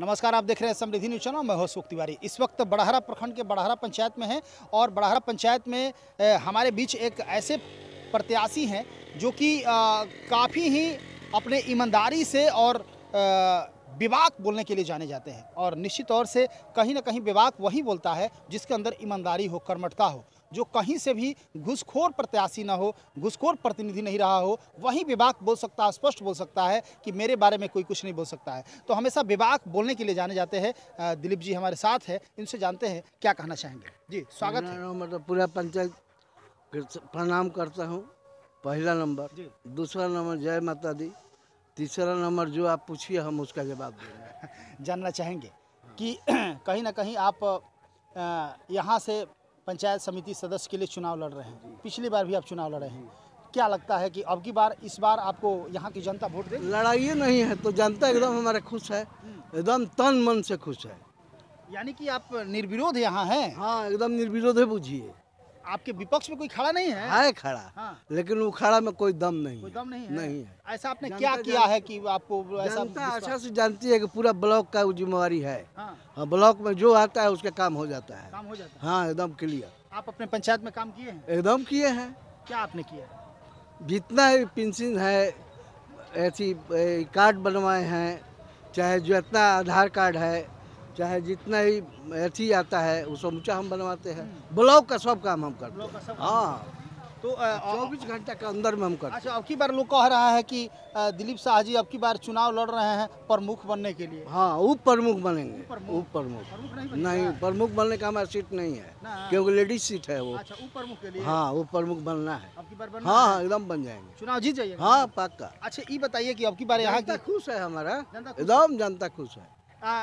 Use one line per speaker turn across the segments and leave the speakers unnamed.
नमस्कार आप देख रहे हैं समृद्धि न्यूज चैनल मैं होशुक तिवारी इस वक्त बड़हरा प्रखंड के बड़हरा पंचायत में हैं और बड़हरा पंचायत में हमारे बीच एक ऐसे प्रत्याशी हैं जो कि काफ़ी ही अपने ईमानदारी से और विवाक बोलने के लिए जाने जाते हैं और निश्चित तौर से कहीं ना कहीं विवाक वही बोलता है जिसके अंदर ईमानदारी हो कर्मठता हो जो कहीं से भी घुसखोर प्रत्याशी ना हो घुसखोर प्रतिनिधि नहीं रहा हो वहीं विभाग बोल सकता है स्पष्ट बोल सकता है कि मेरे बारे में कोई कुछ नहीं बोल सकता है तो हमेशा विभाग बोलने के लिए जाने जाते हैं दिलीप जी हमारे साथ है इनसे जानते हैं क्या कहना चाहेंगे जी स्वागत
मतलब पूरा पंचायत प्रणाम करता हूँ पहला नंबर दूसरा नंबर जय माता दी तीसरा नंबर जो आप पूछिए हम उसका जवाब देंगे जानना चाहेंगे कि कहीं ना कहीं आप यहाँ से
पंचायत समिति सदस्य के लिए चुनाव लड़ रहे हैं पिछली बार भी आप चुनाव लड़े हैं क्या लगता है कि अब की बार इस बार आपको यहाँ की जनता वोट दे लड़ाई नहीं है
तो जनता एकदम हमारे खुश है एकदम तन मन से खुश है यानी कि आप निर्विरोध यहाँ हैं हाँ एकदम निर्विरोध है बुझिए आपके विपक्ष में कोई खड़ा नहीं है है खड़ा हाँ। लेकिन वो खड़ा में कोई दम नहीं कोई दम नहीं है। नहीं है
ऐसा आपने क्या किया है कि आपको ऐसा अच्छा से
जानती है कि पूरा ब्लॉक का जिम्मेवारी है हाँ।, हाँ। ब्लॉक में जो आता है उसका काम हो जाता है काम हो जाता है हाँ एकदम क्लियर आप अपने पंचायत में काम किए हैं एकदम किए हैं क्या आपने किया जितना पेंशन है ऐसी कार्ड बनवाए हैं चाहे जितना आधार कार्ड है चाहे जितना ही अथी आता है वो ऊँचा हम बनवाते हैं ब्लॉक का सब काम हम
करते हैं हाँ
तो चौबीस घंटा के अंदर में हम करते अच्छा अब की बार
लोग कह रहा है कि दिलीप शाह जी अब की बार चुनाव लड़ रहे हैं प्रमुख बनने के लिए हाँ
उप प्रमुख बनेंगे उप प्रमुख नहीं प्रमुख बनने का हमारा सीट नहीं है क्योंकि लेडीज सीट है वो अच्छा,
उप के लिए हाँ
उप प्रमुख बनना है
हाँ हाँ
एकदम बन जाएंगे चुनाव जीत जाइए हाँ पक्का अच्छा ये बताइए की अब की बार यहाँ खुश है हमारा एकदम जनता खुश है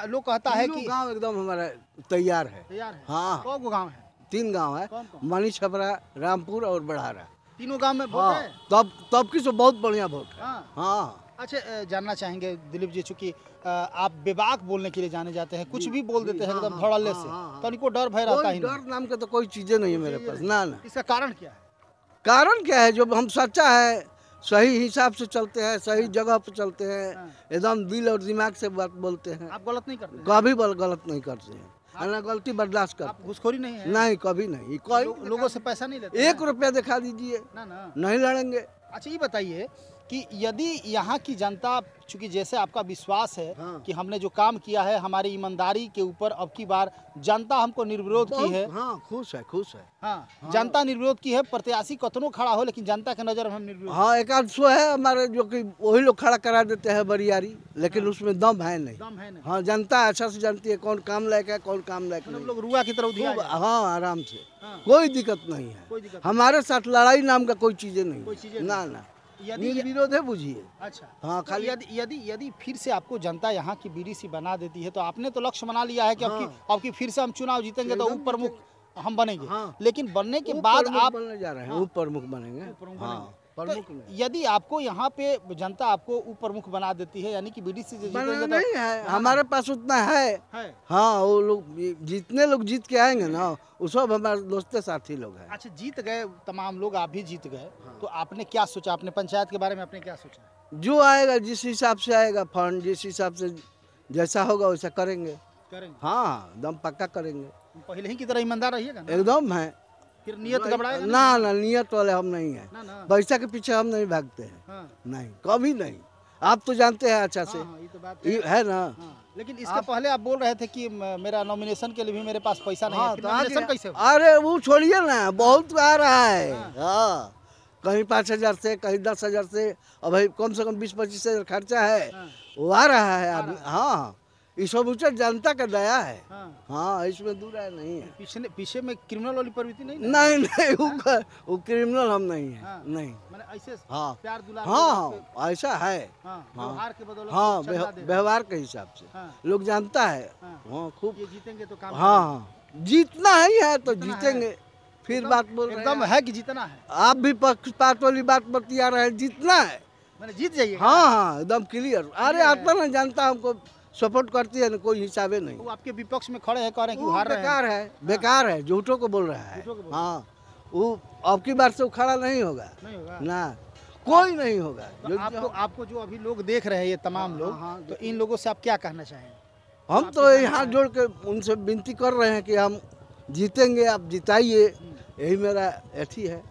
लोग कहता है कि गांव एकदम हमारा तैयार है तैयार है हाँ कौन गांव है तीन गांव है मनी छपरा रामपुर और बढ़ारा तीनों गांव में वोट हाँ। है तब तब की से बहुत बढ़िया वोट है हाँ, हाँ।
अच्छा जानना चाहेंगे दिलीप जी चूंकि आप बेबाक
बोलने के लिए जाने जाते हैं कुछ भी बोल देते हैं हाँ, एकदम धड़ल्ले से तो इनको डर भय रहता है डर नाम का तो कोई चीजें नहीं है मेरे पास ना ना इसका कारण क्या है कारण क्या है जो हम सच्चा है सही हिसाब से चलते हैं सही हाँ। जगह पर चलते हैं हाँ। एकदम दिल और दिमाग से बात बोलते हैं आप गलत नहीं करते कभी गलत नहीं करते हैं ना गलती बर्दाश्त कर घुसखोरी नहीं है नहीं कभी नहीं कोई लो, लोगों से पैसा नहीं लेते एक रुपया दिखा दीजिए
नहीं
लड़ेंगे अच्छा ये बताइए
कि यदि यहाँ की जनता चूंकि जैसे आपका विश्वास है हाँ। कि हमने जो काम किया है हमारी ईमानदारी के ऊपर अब की बार जनता हमको निर्विरोध की है
हाँ खुश है खुश है
हाँ, हाँ। जनता निर्विरोध की है प्रत्याशी कतनों खड़ा हो लेकिन जनता के नज़र हम निर्विरोध
हाँ एक सो है हमारे जो कि वही लोग खड़ा करा देते हैं बरियारी लेकिन हाँ। उसमें दम है नहीं दम है नहीं हाँ जनता अच्छा से जानती है कौन काम लायक है कौन काम लायक मतलब हम लोग रुआ की तरफ हाँ आराम से हाँ। कोई दिक्कत नहीं है हमारे साथ लड़ाई नाम का कोई चीज़ें नहीं ना ना यदि विरोध है बुझिए अच्छा हाँ तो खाली यदि
यदि यदि फिर से आपको जनता यहाँ की बीड़ी सी बना देती है तो आपने तो लक्ष्य बना लिया है कि हाँ। आपकी फिर से हम चुनाव जीतेंगे तो उप प्रमुख हम बनेंगे हाँ। लेकिन बनने के बाद आप जा रहे हैं उप हाँ। प्रमुख
बनेंगे हाँ
तो प्रमुख तो यदि आपको यहाँ पे जनता आपको उप प्रमुख बना देती है यानी कि बी डी सी नहीं तो- है हाँ। हमारे
पास उतना है, है। हाँ वो लोग जितने लोग जीत के आएंगे ना वो सब हमारे दोस्त साथी लोग हैं अच्छा जीत गए तमाम लोग
आप भी जीत गए हाँ। तो आपने क्या सोचा आपने पंचायत के बारे में आपने क्या सोचा
जो आएगा जिस हिसाब से आएगा फंड जिस हिसाब से जैसा होगा वैसा करेंगे करेंगे हाँ एकदम पक्का करेंगे
पहले ही की तरह ईमानदार रहिएगा एकदम है फिर नियत ना ना
नियत वाले हम नहीं है पैसा के पीछे हम नहीं भागते हैं हाँ। नहीं कभी नहीं आप तो जानते हैं अच्छा से हाँ, हाँ ये तो बात है, है ना हाँ।
लेकिन इसके आप, पहले आप बोल रहे थे कि मेरा नॉमिनेशन के लिए भी मेरे पास पैसा नहीं है नॉमिनेशन हाँ, तो कैसे
अरे वो छोड़िए ना बहुत आ रहा है हाँ, हाँ। कहीं पाँच हज़ार से कहीं दस हज़ार से और भाई कम से कम बीस पच्चीस हज़ार खर्चा है वो आ रहा है आदमी हाँ ये सब जनता का दया है हाँ, हाँ इसमें दूर है नहीं है पीछे पीछे में क्रिमिनल वाली प्रवृत्ति नहीं नहीं नहीं वो हाँ? वो क्रिमिनल हम नहीं है हाँ, नहीं
मैंने ऐसे हाँ प्यार दुलार हाँ,
हाँ ऐसा है हाँ हाँ व्यवहार के हाँ, हिसाब से हाँ। लोग जानता है हाँ खूब जीतेंगे तो हाँ हाँ जीतना ही है तो जीतेंगे फिर बात बोल एकदम है कि जीतना है आप भी पक्षपात वाली बात बतिया रहे जीतना है मैंने जीत जाइए हाँ हाँ एकदम क्लियर अरे आत्मा ना जानता हमको सपोर्ट करती है ना कोई हिसाबे नहीं वो आपके विपक्ष में खड़े हैं कह रहे हैं कि हार बेकार है बेकार है झूठों को बोल रहा है हाँ वो अब की बार से खड़ा नहीं होगा नहीं होगा ना कोई नहीं
होगा तो आपको आपको जो अभी लोग देख रहे हैं ये तमाम लोग हाँ, हाँ, तो इन लोगों से आप क्या कहना चाहेंगे
हम तो यहाँ जोड़ के उनसे विनती कर रहे हैं कि हम जीतेंगे आप जिताइए हम्म। यही मेरा अथी है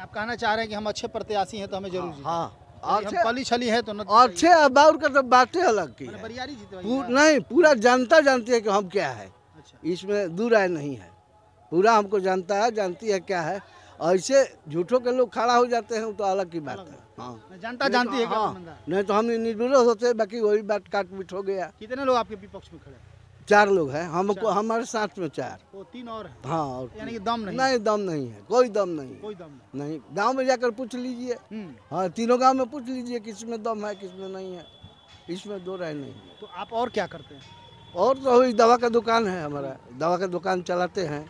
आप कहना चाह
रहे हैं कि हम अच्छे प्रत्याशी हैं तो हमें जरूर
हाँ है तो अच्छे का तो बातें अलग की
मतलब
नहीं पूरा जनता जानती है कि हम क्या है अच्छा। इसमें दूर राय नहीं है पूरा हमको जानता है जानती है क्या है ऐसे झूठों के लोग खड़ा हो जाते हैं तो अलग की बात है हाँ।
जनता जानती हाँ। है
नहीं तो हम निर्विरोध होते बाकी वही बात काट मिट हो गया कितने लोग आपके विपक्ष में खड़े चार लोग हैं हम हमारे साथ में चार
तो तीन और हाँ
और यानी कि दम नहीं नहीं दम नहीं है कोई दम नहीं कोई दम नहीं, नहीं। गांव में जाकर पूछ लीजिए हम्म। हाँ तीनों गांव में पूछ लीजिए किस में दम है किस में नहीं है इसमें दो राय नहीं है तो आप और क्या करते हैं और तो वही दवा का दुकान है हमारा दवा का दुकान चलाते हैं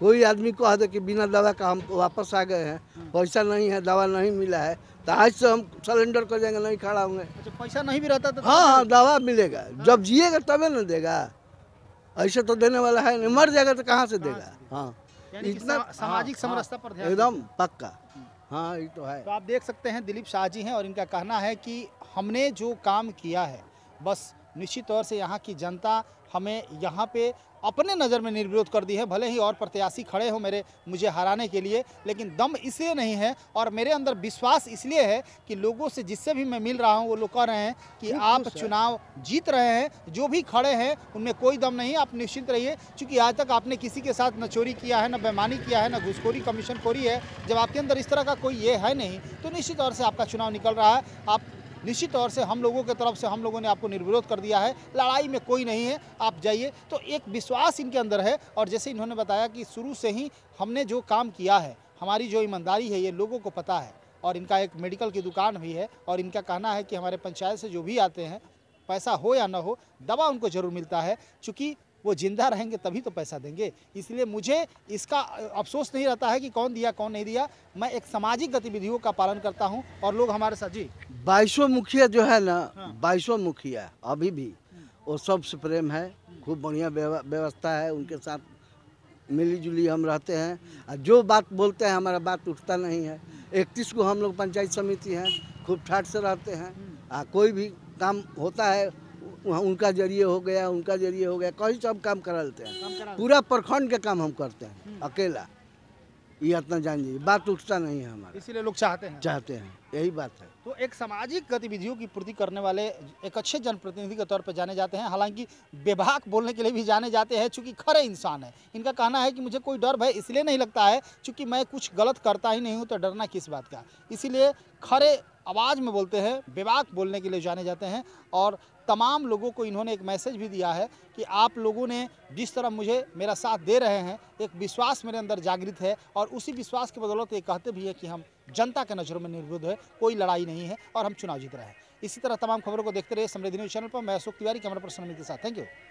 कोई आदमी कह दे कि बिना दवा का हम वापस आ गए हैं हम्म। पैसा नहीं है दवा नहीं मिला है तो आज से हम सिलेंडर कर जाएंगे नहीं खड़ा होंगे अच्छा पैसा नहीं भी रहता तो हाँ हाँ दवा मिलेगा जब हाँ। जिएगा तबे ना देगा ऐसे तो देने वाला है नहीं मर जाएगा तो कहाँ से देगा हाँ इतना सामाजिक हाँ, हाँ। समरसता पर एकदम पक्का हाँ ये तो है
तो आप देख सकते हैं दिलीप शाह जी हैं और इनका कहना है कि हमने जो काम किया है बस निश्चित तौर से यहाँ की जनता हमें यहाँ पे अपने नज़र में निर्विरोध कर दी है भले ही और प्रत्याशी खड़े हो मेरे मुझे हराने के लिए लेकिन दम इसलिए नहीं है और मेरे अंदर विश्वास इसलिए है कि लोगों से जिससे भी मैं मिल रहा हूँ वो लोग कह रहे हैं कि आप चुनाव जीत रहे हैं जो भी खड़े हैं उनमें कोई दम नहीं आप निश्चित रहिए चूँकि आज तक आपने किसी के साथ न चोरी किया है न बेमानी किया है न घुसखोरी कमीशन खोरी है जब आपके अंदर इस तरह का कोई ये है नहीं तो निश्चित तौर से आपका चुनाव निकल रहा है आप निश्चित तौर से हम लोगों की तरफ से हम लोगों ने आपको निर्विरोध कर दिया है लड़ाई में कोई नहीं है आप जाइए तो एक विश्वास इनके अंदर है और जैसे इन्होंने बताया कि शुरू से ही हमने जो काम किया है हमारी जो ईमानदारी है ये लोगों को पता है और इनका एक मेडिकल की दुकान भी है और इनका कहना है कि हमारे पंचायत से जो भी आते हैं पैसा हो या ना हो दवा उनको ज़रूर मिलता है चूँकि वो जिंदा रहेंगे तभी तो पैसा देंगे इसलिए मुझे इसका अफसोस नहीं रहता है कि कौन दिया कौन नहीं दिया मैं एक सामाजिक गतिविधियों का पालन करता हूँ और लोग हमारे साथ जी
बाईसों मुखिया जो है ना हाँ। बाईसों मुखिया अभी भी हम्म। वो सबसे प्रेम है खूब बढ़िया व्यवस्था है उनके साथ मिली जुली हम रहते हैं हम्म। और जो बात बोलते हैं हमारा बात उठता नहीं है हम्म। इकतीस को हम लोग पंचायत समिति हैं खूब ठाट से रहते हैं आ कोई भी काम होता है वहाँ उनका जरिए हो गया उनका जरिए हो गया कहीं सब काम करा लेते हैं पूरा प्रखंड के काम हम करते हैं हम्म। अकेला ये इतना जान लीजिए बात उठता नहीं है हमारा
इसीलिए लोग चाहते हैं
चाहते हैं यही बात है
तो एक सामाजिक गतिविधियों की पूर्ति करने वाले एक अच्छे जनप्रतिनिधि के तौर पर जाने जाते हैं हालांकि बेभाक बोलने के लिए भी जाने जाते हैं चूँकि खरे इंसान है इनका कहना है कि मुझे कोई डर भय इसलिए नहीं लगता है चूँकि मैं कुछ गलत करता ही नहीं हूँ तो डरना किस बात का इसीलिए खरे आवाज़ में बोलते हैं बेबाक बोलने के लिए जाने जाते हैं और तमाम लोगों को इन्होंने एक मैसेज भी दिया है कि आप लोगों ने जिस तरह मुझे मेरा साथ दे रहे हैं एक विश्वास मेरे अंदर जागृत है और उसी विश्वास के बदौलत ये कहते भी है कि हम जनता के नज़रों में निर्वृद्ध है कोई लड़ाई नहीं है और हम चुनाव जीत रहे हैं इसी तरह तमाम खबरों को देखते रहे समृद्धि न्यूज़ चैनल पर मैं अशोक तिवारी कैमरा पर्सन के साथ थैंक यू